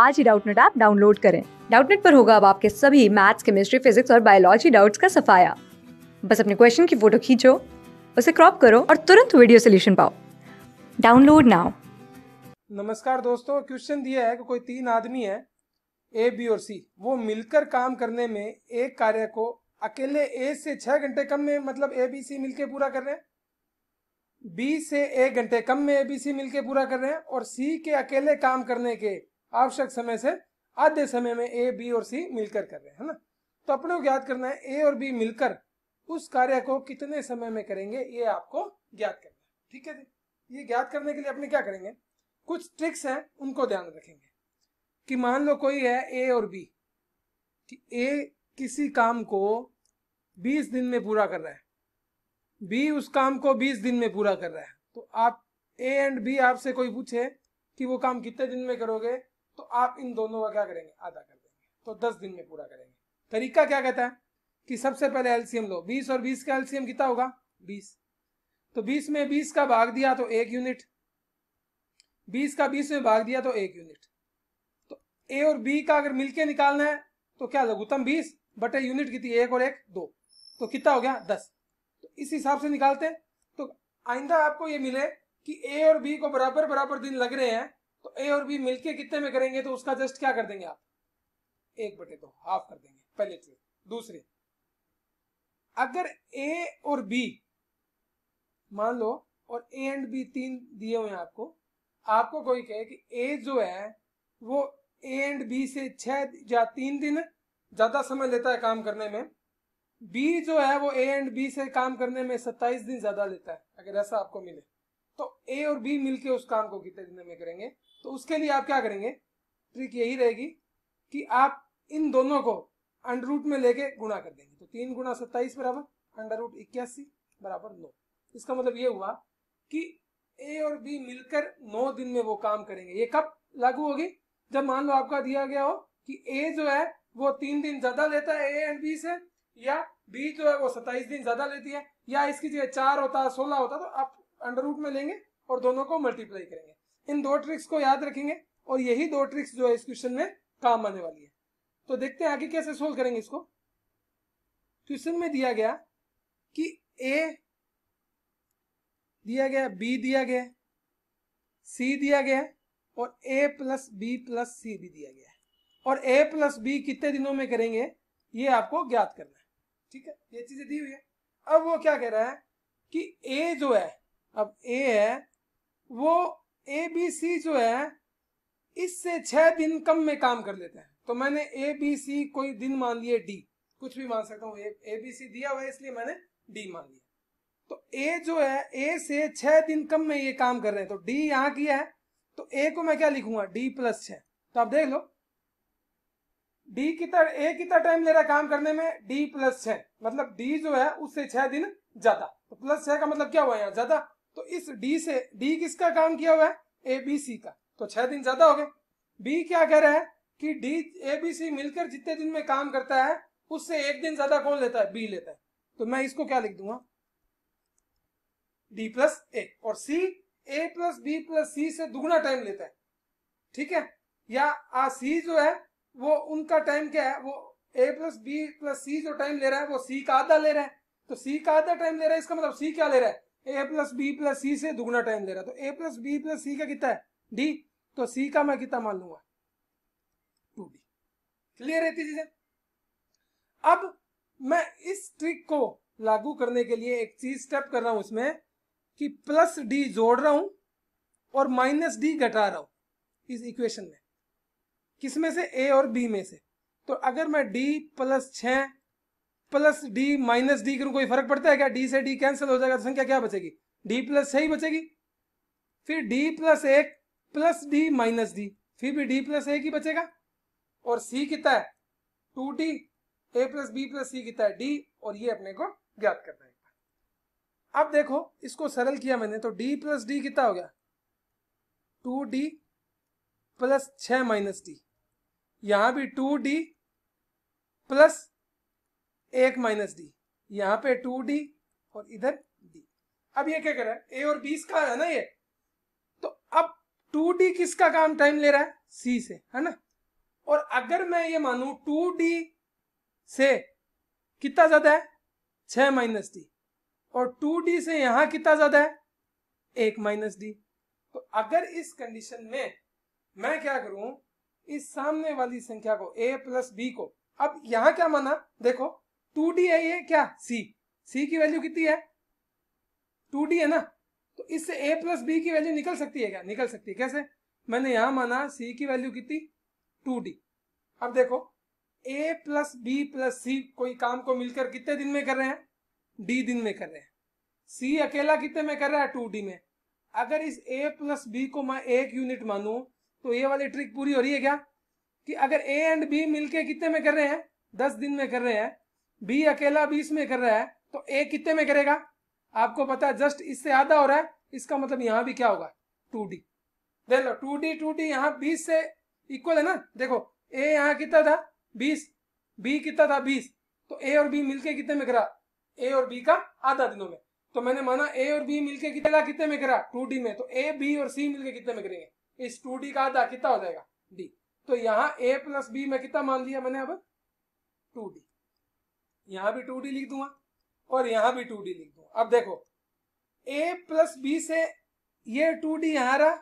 आज ही Doubtnut app download करें डाउटनेट पर होगा अब आपके सभी मैथ्स केमिस्ट्री फिजिक्स और बायोलॉजी डाउट्स का सफाया बस अपने क्वेश्चन की फोटो खींचो उसे क्रॉप करो और तुरंत वीडियो सोल्यूशन पाओ डाउनलोड नाउ नमस्कार दोस्तों क्वेश्चन दिया है कि कोई तीन आदमी है ए बी और सी वो मिलकर काम करने में एक कार्य को अकेले ए से छह घंटे कम में मतलब ए बी सी मिलकर पूरा कर रहे हैं बी से एक घंटे कम में ए बी सी मिलकर पूरा कर रहे हैं और सी के अकेले काम करने के आवश्यक समय से आधे समय में ए बी और सी मिलकर कर रहे हैं ना तो अपने को ज्ञात करना है ए और बी मिलकर उस कार्य को कितने समय में करेंगे ये आपको ज्ञात करना है ठीक है ये ज्ञात करने के लिए अपने क्या करेंगे कुछ ट्रिक्स हैं उनको ध्यान रखेंगे कि मान लो कोई है ए और बी कि ए किसी काम को 20 दिन में पूरा कर रहा है बी उस काम को 20 दिन में पूरा कर रहा है तो आप ए एंड बी आपसे कोई पूछे कि वो काम कितने दिन में करोगे तो आप इन दोनों का क्या करेंगे आधा कर देंगे तो दस दिन में पूरा करेंगे तरीका क्या कहता है कि सबसे पहले एलसीएम लो बीस और बीस का एलसीएम कितना होगा बीस तो बीस में बीस का भाग दिया तो एक यूनिट बीस का बीस में भाग दिया तो एक यूनिट तो ए और बी का अगर मिलके निकालना है तो क्या लघुतम बीस बटे यूनिट कितनी एक और एक दो तो कितना हो गया दस तो इस हिसाब से निकालते हैं तो आइंदा आपको ये मिले कि ए और बी को बराबर बराबर दिन लग रहे हैं तो ए और बी मिलके कितने में करेंगे तो उसका जस्ट क्या कर देंगे आप एक बटे दो हाफ कर देंगे पहले चीज दूसरी अगर ए और बी मान लो और ए एंड बी तीन दिए हुए हैं आपको आपको कोई कहे कि ए जो है वो ए एंड बी से छह या तीन दिन ज्यादा समय लेता है काम करने में बी जो है वो ए एंड बी से काम करने में सत्ताईस दिन ज्यादा लेता है अगर ऐसा आपको मिले तो ए और बी मिलके उस काम को कितने दिन में करेंगे तो उसके लिए आप क्या करेंगे ट्रिक यही रहेगी कि आप इन दोनों को अंडर रूट में लेके गुणा कर देंगे तो तीन गुणा सत्ताईस बराबर अंडर रूट इक्यासी बराबर नौ इसका मतलब ये हुआ कि ए और बी मिलकर नौ दिन में वो काम करेंगे ये कब लागू होगी जब मान लो आपका दिया गया हो कि ए जो है वो तीन दिन ज्यादा लेता है ए एंड बी से या बी जो है वो सत्ताईस दिन ज्यादा लेती है या इसकी जगह चार होता है सोलह होता तो आप अंडर रूट में लेंगे और दोनों को मल्टीप्लाई करेंगे इन दो ट्रिक्स को याद रखेंगे और यही दो ट्रिक्स जो है इस क्वेश्चन में काम आने वाली है तो देखते हैं आगे कैसे सोल्व करेंगे इसको क्वेश्चन में दिया गया कि ए दिया गया बी दिया गया सी दिया गया और A plus B plus C भी दिया गया और ए प्लस बी कितने दिनों में करेंगे ये आपको ज्ञात करना है ठीक है ये चीजें दी हुई है अब वो क्या कह रहा है कि ए जो है अब ए है वो ए बी सी जो है इससे छह दिन कम में काम कर लेते हैं तो मैंने ए बी सी कोई दिन मान लिए डी कुछ भी मान सकता हूँ ए बी सी दिया हुआ है इसलिए मैंने डी मान लिया तो ए जो है ए से छह दिन कम में ये काम कर रहे हैं तो डी यहाँ किया है तो ए को मैं क्या लिखूंगा डी प्लस छह तो आप देख लो डी कितना ए कितना टाइम ले रहा है काम करने में डी प्लस छह मतलब डी जो है उससे छह दिन ज्यादा तो प्लस छह का मतलब क्या हुआ यहाँ ज्यादा तो इस डी से डी किसका काम किया हुआ है ए बी सी का तो छह दिन ज्यादा हो गए बी क्या कह रहा है कि डी ए बी सी मिलकर जितने दिन में काम करता है उससे एक दिन ज्यादा कौन लेता है बी लेता है तो मैं इसको क्या लिख दूंगा डी प्लस ए और C A plus B plus C से दुगना टाइम लेता है ठीक है या आ सी जो है वो उनका टाइम क्या है वो A plus B plus C जो टाइम ले रहा है वो सी का आधा ले रहा है तो सी का आधा टाइम ले रहा है इसका मतलब सी क्या ले रहा है A plus B plus C से दुगना टाइम दे रहा तो A plus B plus C का कितना है डी तो सी का मैं कितना मान लूंगा टू डी क्लियर है चीजें अब मैं इस ट्रिक को लागू करने के लिए एक चीज स्टेप कर रहा हूं इसमें कि प्लस डी जोड़ रहा हूं और माइनस डी घटा रहा हूं इस इक्वेशन में किसमें से ए और बी में से तो अगर मैं डी प्लस छह प्लस डी माइनस डी करूं कोई फर्क पड़ता है क्या डी से डी कैंसिल हो जाएगा तो संख्या क्या बचेगी डी प्लस ही बचेगी फिर डी प्लस एक प्लस डी माइनस डी फिर भी डी प्लस एक ही बचेगा और सी कितना है two D A plus B plus C कितना है डी और ये अपने को ज्ञात करना है अब देखो इसको सरल किया मैंने तो डी प्लस डी कितना हो गया टू डी प्लस छ माइनस डी यहां भी टू डी प्लस एक माइनस डी यहाँ पे टू डी और इधर डी अब ये क्या कर रहा है ए और बी इसका है ना ये तो अब टू डी किसका काम टाइम ले रहा है सी से है ना और अगर मैं ये मानू टू डी से कितना ज्यादा है छ माइनस डी और टू डी से यहां कितना ज्यादा है एक माइनस डी तो अगर इस कंडीशन में मैं क्या करूं इस सामने वाली संख्या को ए प्लस बी को अब यहां क्या माना देखो टू डी है ये क्या सी सी की वैल्यू कितनी है टू डी है ना तो इससे ए प्लस बी की वैल्यू निकल सकती है क्या निकल सकती है कैसे मैंने यहां माना सी की वैल्यू कितनी टू डी अब देखो A plus B plus C कोई काम को मिलकर कितने दिन में कर रहे हैं डी दिन में कर रहे हैं सी अकेला कितने में कर रहा है टू डी में अगर इस ए प्लस बी को मैं एक यूनिट मानू तो ये वाली ट्रिक पूरी हो रही है क्या कि अगर ए एंड बी मिलके कितने में कर रहे हैं दस दिन में कर रहे हैं बी अकेला बीस में कर रहा है तो ए कितने में करेगा आपको पता है जस्ट इससे आधा हो रहा है इसका मतलब यहां भी क्या होगा टू डी देख लो टू डी टू डी यहाँ बीस से इक्वल है ना देखो ए यहाँ कितना था बीस बी कितना था बीस तो ए और बी मिलके कितने में करा ए और बी का आधा दिनों में तो मैंने माना ए और बी मिलके कितना कितने में करा टू डी में तो ए बी और सी मिलके कितने में करेंगे इस टू डी का आधा कितना हो जाएगा डी तो यहाँ ए प्लस बी में कितना मान लिया मैंने अब टू डी यहां भी टू डी लिख दूंगा और यहां भी टू डी लिख दूंगा अब देखो ए प्लस बी से ये टू डी यहां रहा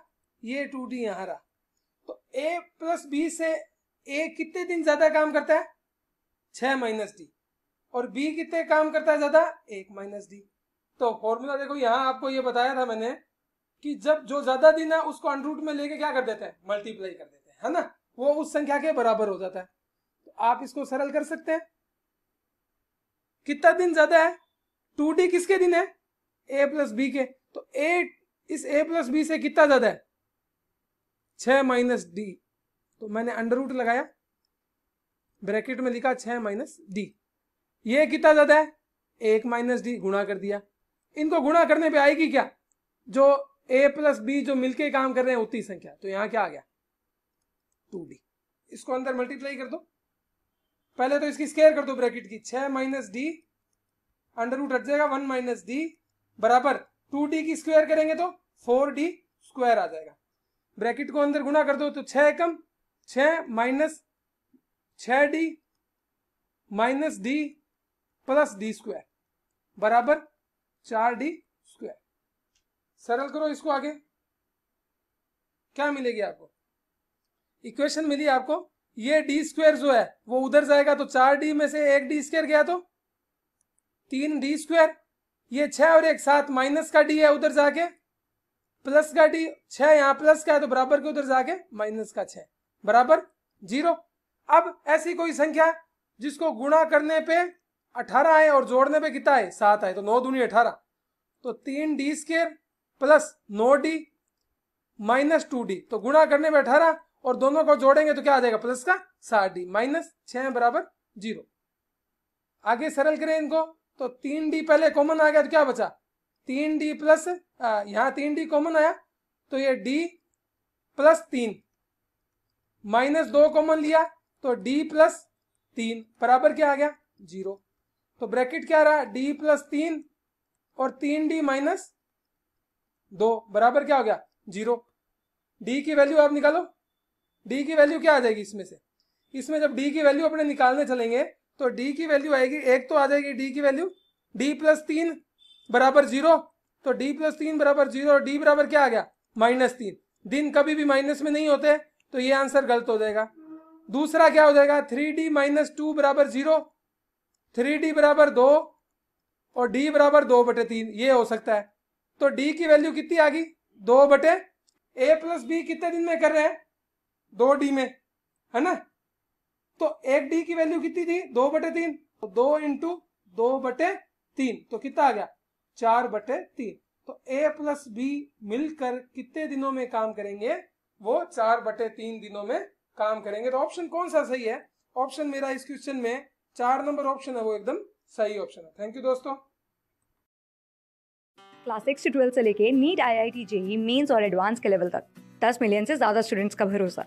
ये टू डी यहां रहा तो ए प्लस बी से ए कितने दिन ज्यादा काम करता है छह माइनस डी और बी कितने काम करता है ज्यादा एक माइनस डी तो फॉर्मूला देखो यहाँ आपको ये बताया था मैंने कि जब जो ज्यादा दिन है उसको अनरूट में लेके क्या कर देते हैं मल्टीप्लाई कर देते हैं है ना वो उस संख्या के बराबर हो जाता है तो आप इसको सरल कर सकते हैं कितना दिन ज्यादा है टू डी किसके दिन है ए प्लस बी के तो ए इस ए प्लस बी से कितना ज्यादा है छ माइनस डी तो मैंने अंडर रूट लगाया ब्रैकेट में लिखा छ माइनस डी ये कितना ज्यादा है एक माइनस डी गुणा कर दिया इनको गुणा करने पे आएगी क्या जो ए प्लस बी जो मिलके काम कर रहे हैं उतनी संख्या तो यहाँ क्या आ गया टू डी इसको अंदर मल्टीप्लाई कर दो पहले तो इसकी स्केयर कर दो ब्रैकेट की छह माइनस डी अंडर रूट हट जाएगा वन माइनस डी बराबर टू डी की स्क्वायर करेंगे तो फोर डी स्क्वायर आ जाएगा ब्रैकेट को अंदर गुना कर दो तो छह कम छ माइनस छ D minus D plus D square बराबर चार डी स्क्वायर सरल करो इसको आगे क्या मिलेगी आपको इक्वेशन मिली आपको ये डी स्क्वेयर जो है वो उधर जाएगा तो चार डी में से एक डी स्क्वेयर गया तो तीन डी स्क्वेयर ये छः और एक सात माइनस का डी है उधर जाके प्लस का डी छह यहां प्लस का है तो बराबर के उधर जाके माइनस का छः बराबर जीरो अब ऐसी कोई संख्या जिसको गुणा करने पे अठारह आए और जोड़ने पे कितना है सात आए तो नौ दूनी अठारह तो तीन डी स्क्वेयर प्लस नौ डी माइनस टू डी तो गुणा करने पे अठारह और दोनों को जोड़ेंगे तो क्या आ जाएगा प्लस का सात डी माइनस छह बराबर जीरो आगे सरल करें इनको तो तीन डी पहले कॉमन आ गया तो क्या बचा तीन डी प्लस यहां तीन डी कॉमन आया तो ये डी प्लस तीन माइनस दो कॉमन लिया तो डी प्लस तीन बराबर क्या आ गया जीरो तो ब्रैकेट क्या रहा डी प्लस तीन और तीन डी माइनस दो बराबर क्या हो गया जीरो डी की वैल्यू आप निकालो डी की वैल्यू क्या आ जाएगी इसमें से इसमें जब डी की वैल्यू अपने निकालने चलेंगे तो डी की वैल्यू आएगी एक तो आ जाएगी डी की वैल्यू डी प्लस तीन बराबर जीरो तो डी प्लस तीन बराबर जीरो और डी बराबर क्या आ गया माइनस तीन दिन कभी भी माइनस में नहीं होते तो ये आंसर गलत हो जाएगा दूसरा क्या हो जाएगा थ्री डी माइनस टू बराबर जीरो थ्री डी बराबर दो और डी बराबर दो बटे तीन ये हो सकता है तो डी की वैल्यू कितनी आ गई दो बटे ए प्लस बी कितने दिन में कर रहे हैं दो डी में है ना तो एक डी की वैल्यू कितनी थी दो बटे तीन तो दो इंटू दो बटे तीन तो कितना आ गया चार बटे तीन तो ए प्लस बी मिलकर कितने दिनों में काम करेंगे वो चार बटे तीन दिनों में काम करेंगे तो ऑप्शन कौन सा सही है ऑप्शन मेरा इस क्वेश्चन में चार नंबर ऑप्शन है वो एकदम सही ऑप्शन है थैंक यू दोस्तों क्लास सिक्स से ट्वेल्थ से लेके NEET IIT JEE mains और एडवांस के लेवल तक दस मिलियन से ज्यादा स्टूडेंट्स का भरोसा